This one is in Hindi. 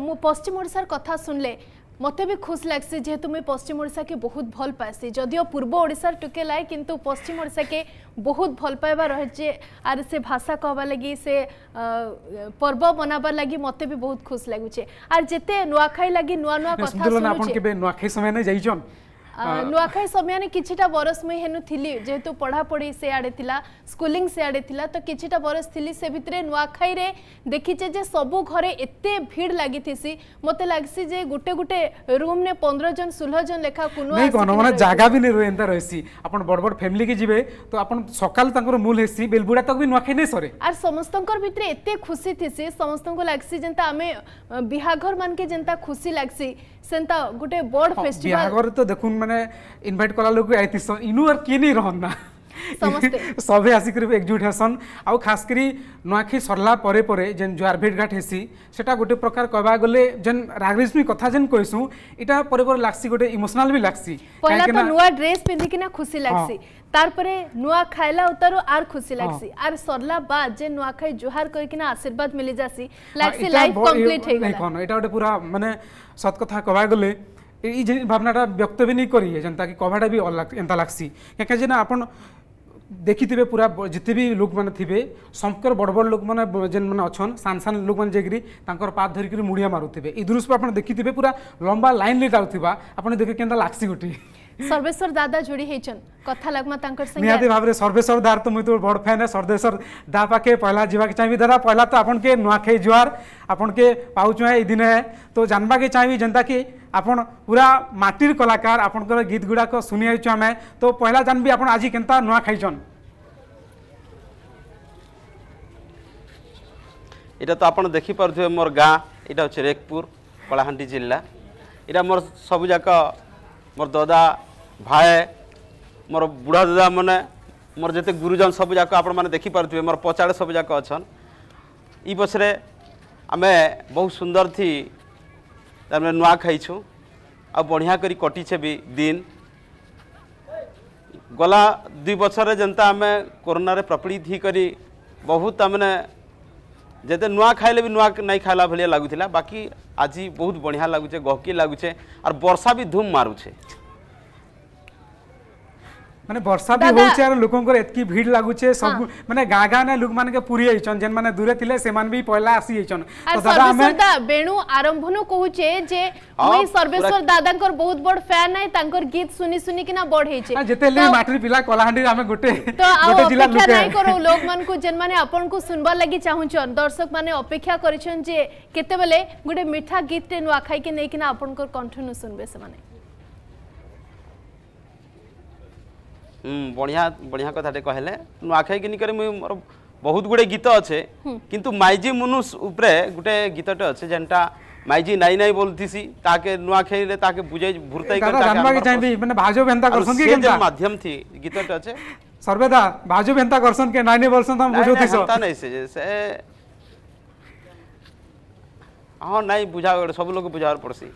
मु पश्चिम ओडार कथा शुणले মতো বি খুশ লাগছে যেহেতু মুই পশ্চিম ওড়শাকে বহুত ভাল পাইছি যদিও পূর্ব ওড়শার টুকে লাই কিন্তু পশ্চিম ওড়শাকে বহুত ভাল পাইবা রয়েছে আর সে ভাষা কহবার লাগি সে পর্ব মনাবার লাগি মতে বি বহুত খুশ লাগুছে আর যেতে নুয়াখাই লাগি নুয়া নুয়া কথা শুনুছে আপন কেবে নুয়াখাই সময় না যাইছন नुआखाई समयने किछिटा बरस मुई हेनु थिली जेहेतु पढ़ापढ़ी से आड़े थिला स्कूलिंग से आड़े थिला तो किछिटा बरस थिली से भितरे नुआखाई रे देखिचे जे सबु घरे एते भीड़ लागी थिसी मते लागसी जे गुटे गुटे रूम ने 15 जन 16 जन लेखा कुनो नहीं कोन माने जागा भी नहीं रोएंता रहसी आपण बड़ बड़ फैमिली के जिबे तो आपण सकाल तंकर मूल हेसी बेलबुडा तक भी नुआखाई ने सरे आर समस्तंकर भितरे एते खुशी थिसी समस्तंक लागसी जेंता आमे बिहाघर मान के जेंता खुशी लागसी सेंता गुटे बड़ फेस्टिवल बिहाघर तो देखुन ମାନେ ଇନଭାଇଟ୍ କଲା ଲୋକକୁ ଆଇଥିସନ୍ ଇନୁ ଆର୍ କିଏ ନେଇ ରହନ୍ ନା সবে আসিকি একজুট হেসন আসকি নুয়াখি সরলা পরে পরে যেন জুয়ার ভেট ঘাট হেসি সেটা গোটে প্রকার কবা গলে যেন রাগরিজমি কথা যেন কইসু এটা পরে পরে লাগসি গোটে ইমোশনাল বি লাগসি পহলা তো নুয়া ড্রেস পিন্ধি কিনা খুশি লাগসি তারপরে নুয়া খাইলা উতারু আর খুশি লাগসি আর সরলা বাদ যে নুয়া খাই জুহার কই কিনা আশীর্বাদ মিলি যাসি লাগসি লাইফ কমপ্লিট হই গলা এটা গোটে পুরা মানে সত কথা কবা গলে এই ଯେ ଭାବନାଟା ବ୍ୟକ୍ତ ବି ନେଇ କରି ଯେନ୍ତାକି କଭାଟା ବି ଏନ୍ତା ଲାଗ୍ସି କାହିଁକି ଯେନ୍ ଆପଣ ଦେଖିଥିବେ ପୁରା ଯେତେ ବି ଲୋକମାନେ ଥିବେ ସମ୍ପର୍କର ବଡ଼ ବଡ଼ ଲୋକମାନେ ଯେନ୍ମାନେ ଅଛନ୍ ସାନ ସାନ ଲୋକମାନେ ଯାଇକିରି ତାଙ୍କର ପାଦ ଧରିକିରି ମୁଡ଼ିଆ ମାରୁଥିବେ ଏ ଦୃଶ୍ୟ ଆପଣ ଦେଖିଥିବେ ପୁରା ଲମ୍ବା ଲାଇନ୍ରେ ଯାଉଥିବା ଆପଣ ଦେଖିବେ କେନ୍ତା ଲାଗ୍ସି ଗୋଟିଏ सर्वेश्वर दादा जोड़ी हेचन कथा लगमा तांकर संग निहाती भाबरे सर्वेश्वर दार तो मुई तो बड़ फैन है सर्वेश्वर दा पाखे पहला जीवा के चाहिए दादा पहला तो आपन के नुआखे जुआर आपन के पाउछु है ई दिन है तो जानबा के चाहिए जनता की আপন পুরা মাটির কলাকার আপনার গীত গুড়াক শুনি আইছু আমি তো পহলা জানবি আপনার আজি কেনতা নয়া খাইছন এটা তো আপনার দেখিপারে মোর গাঁ এটা হচ্ছে রেকপুর কলাহান্ডি জেলা এটা মোর সবুযাক মোর দদা ଭାଏ ମୋର ବୁଢ଼ା ଜେଜାମାନେ ମୋର ଯେତେ ଗୁରୁଜନ ସବୁଯାକ ଆପଣମାନେ ଦେଖିପାରୁଥିବେ ମୋର ପଚାଡ଼େ ସବୁଯାକ ଅଛନ୍ ଇ ପଛରେ ଆମେ ବହୁତ ସୁନ୍ଦରଥି ତାମାନେ ନୂଆ ଖାଇଛୁ ଆଉ ବଢ଼ିଆ କରି କଟିଛେ ବି ଦିନ ଗଲା ଦୁଇ ବର୍ଷରେ ଯେନ୍ତା ଆମେ କରୋନାରେ ପ୍ରପୀଡ଼ିତ ହେଇକରି ବହୁତ ତାମାନେ ଯେତେ ନୂଆ ଖାଇଲେ ବି ନୂଆ ନାଇଁ ଖାଇଲା ଭଳିଆ ଲାଗୁଥିଲା ବାକି ଆଜି ବହୁତ ବଢ଼ିଆ ଲାଗୁଛେ ଗହକି ଲାଗୁଛେ ଆର୍ ବର୍ଷା ବି ଧୁମ୍ ମାରୁଛେ মানে বর্ষা বি হচ্ছে আর লোকঙ্কর এতকি ভিড় লাগুছে সব মানে গাঁ গাঁ না লোক মানকে পুরি যাইছন যেন মানে দূরে থিলে সেমান বি পয়লা আসি যাইছন তো দাদা আমি বেণু আরম্ভন কহুছে যে মুই সর্বেশ্বর দাদাঙ্কর বহুত বড় ফ্যান নাই তাঙ্কর গীত শুনি শুনি কিনা বড়েইছে যেতে লে মাটির পিলা কলাহান্ডি আমি গোটে গোটে জিলা লোকে নাই করো লোক মানকু যেন মানে আপনকু শুনবার লাগি চাহুছন দর্শক মানে অপেক্ষা করিছন যে কেতেবেলে গোটে মিঠা গীতটে নুয়াখাইকে নেইকিনা আপনকর কণ্ঠনু শুনবে সেমানে বঢ়িয়া বঢ়িয়া কথাটে কহিলে নুয়াখাই করে মুই মোর বহুত গুড়ে গীত আছে কিন্তু মাইজি মুনুস উপরে গোটে গীতটে আছে যেনটা মাইজি নাই নাই বলতিছি তাকে রে তাকে বুঝাই ভুরতাই করে তাকে জানবা কি চাইবি মানে ভাজো বেন্তা করছন কি কেনটা মাধ্যম থি গীতটে আছে সর্বদা ভাজো বেন্তা করছন কে নাই নাই বলছন তো বুঝো দিছো তা নাই সে সে হ্যাঁ নাই বুঝা সব লোক বুঝাবার পড়ছি